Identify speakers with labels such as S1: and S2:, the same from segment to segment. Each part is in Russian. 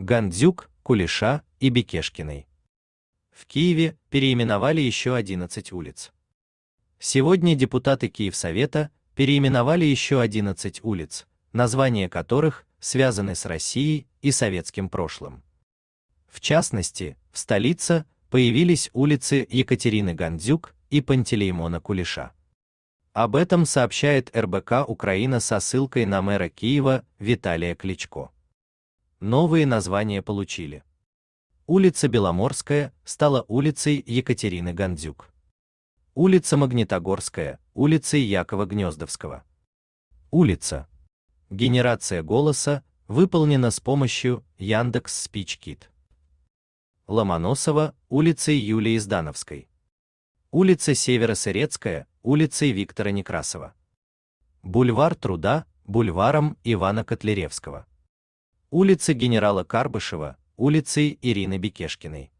S1: Гандзюк, Кулиша и Бекешкиной. В Киеве переименовали еще 11 улиц. Сегодня депутаты Киевсовета переименовали еще 11 улиц, названия которых связаны с Россией и советским прошлым. В частности, в столице появились улицы Екатерины Гандзюк и Пантелеймона Кулиша. Об этом сообщает РБК Украина со ссылкой на мэра Киева Виталия Кличко. Новые названия получили. Улица Беломорская стала улицей Екатерины Гандзюк. Улица Магнитогорская, улицей Якова Гнездовского. Улица. Генерация голоса выполнена с помощью Яндекс Спичкит. Ломоносова, улицей Юлии Здановской. Улица северо улицей Виктора Некрасова. Бульвар Труда, бульваром Ивана Котляревского улицы генерала Карбышева, улицей Ирины Бекешкиной,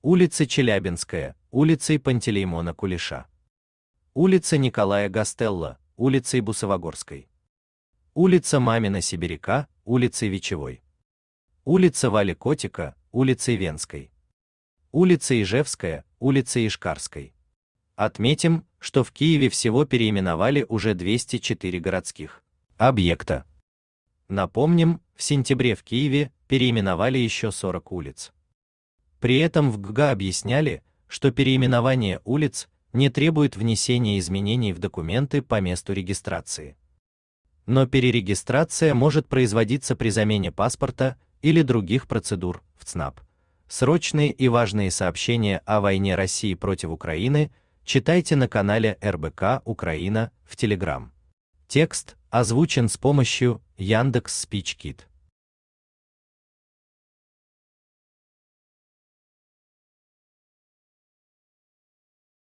S1: улица Челябинская, улицей Пантелеймона Кулиша, улица Николая Гастелла, улицей Бусовогорской, улица Мамина Сибиряка, улицей Вечевой, улица Вали Котика, улицей Венской, улица Ижевская, улица Ишкарской. Отметим, что в Киеве всего переименовали уже 204 городских объекта. Напомним, в сентябре в Киеве переименовали еще 40 улиц. При этом в ГГА объясняли, что переименование улиц не требует внесения изменений в документы по месту регистрации. Но перерегистрация может производиться при замене паспорта или других процедур в ЦНАП. Срочные и важные сообщения о войне России против Украины читайте на канале РБК Украина в Телеграм. Текст Озвучен с помощью Яндекс Спичкит.